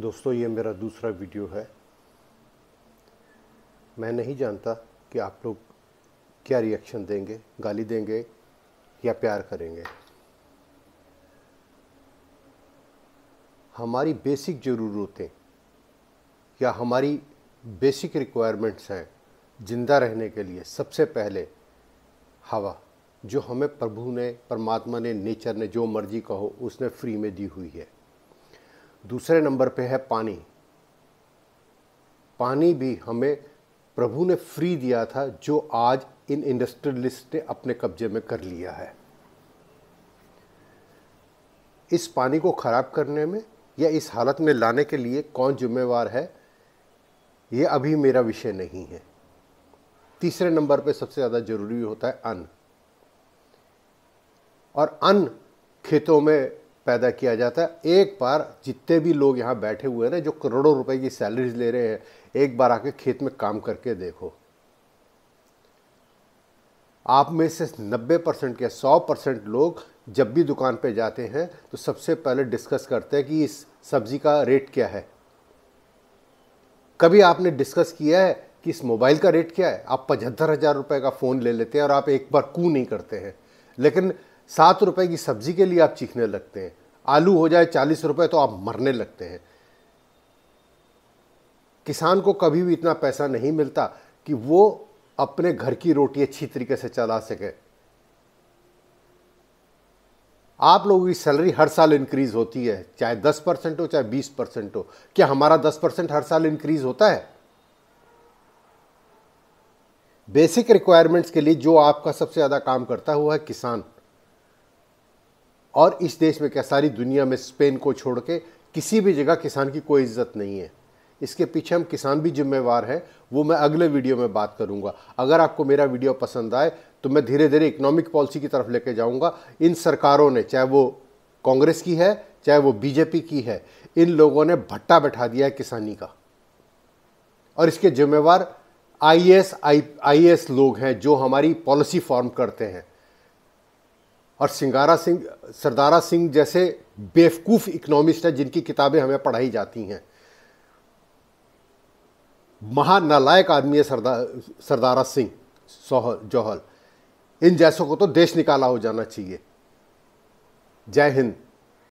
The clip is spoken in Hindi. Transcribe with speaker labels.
Speaker 1: दोस्तों ये मेरा दूसरा वीडियो है मैं नहीं जानता कि आप लोग क्या रिएक्शन देंगे गाली देंगे या प्यार करेंगे हमारी बेसिक ज़रूरतें या हमारी बेसिक रिक्वायरमेंट्स हैं ज़िंदा रहने के लिए सबसे पहले हवा जो हमें प्रभु ने परमात्मा ने नेचर ने जो मर्जी कहो उसने फ्री में दी हुई है दूसरे नंबर पे है पानी पानी भी हमें प्रभु ने फ्री दिया था जो आज इन इंडस्ट्रियलिस्ट ने अपने कब्जे में कर लिया है इस पानी को ख़राब करने में या इस हालत में लाने के लिए कौन जिम्मेवार है ये अभी मेरा विषय नहीं है तीसरे नंबर पे सबसे ज़्यादा ज़रूरी होता है अन्न और अन्न खेतों में पैदा किया जाता है एक बार जितने भी लोग यहाँ बैठे हुए हैं ना जो करोड़ों रुपए की सैलरीज ले रहे हैं एक बार आके खेत में काम करके देखो आप में से 90 परसेंट या 100 परसेंट लोग जब भी दुकान पे जाते हैं तो सबसे पहले डिस्कस करते हैं कि इस सब्ज़ी का रेट क्या है कभी आपने डिस्कस किया है कि इस मोबाइल का रेट क्या है आप पचहत्तर हज़ार रुपये का फ़ोन ले लेते हैं और आप एक बार कू नहीं करते हैं लेकिन सात रुपए की सब्जी के लिए आप चीखने लगते हैं आलू हो जाए चालीस रुपए तो आप मरने लगते हैं किसान को कभी भी इतना पैसा नहीं मिलता कि वो अपने घर की रोटी अच्छी तरीके से चला सके आप लोगों की सैलरी हर साल इंक्रीज होती है चाहे दस परसेंट हो चाहे बीस परसेंट हो क्या हमारा दस परसेंट हर साल इंक्रीज होता है बेसिक रिक्वायरमेंट्स के लिए जो आपका सबसे ज़्यादा काम करता हुआ है किसान और इस देश में क्या सारी दुनिया में स्पेन को छोड़ के किसी भी जगह किसान की कोई इज्जत नहीं है इसके पीछे हम किसान भी जिम्मेवार हैं वो मैं अगले वीडियो में बात करूंगा अगर आपको मेरा वीडियो पसंद आए तो मैं धीरे धीरे इकोनॉमिक पॉलिसी की तरफ लेके जाऊंगा इन सरकारों ने चाहे वो कांग्रेस की है चाहे वो बीजेपी की है इन लोगों ने भट्टा बैठा दिया है किसानी का और इसके जिम्मेवार आई एस लोग हैं जो हमारी पॉलिसी फॉर्म करते हैं और सिंगारा सिंह सरदारा सिंह जैसे बेवकूफ़ इकोनॉमिस्ट हैं जिनकी किताबें हमें पढ़ाई जाती हैं महानालायक आदमी है सरदार सरदारा सिंह जौहल इन जैसों को तो देश निकाला हो जाना चाहिए जय हिंद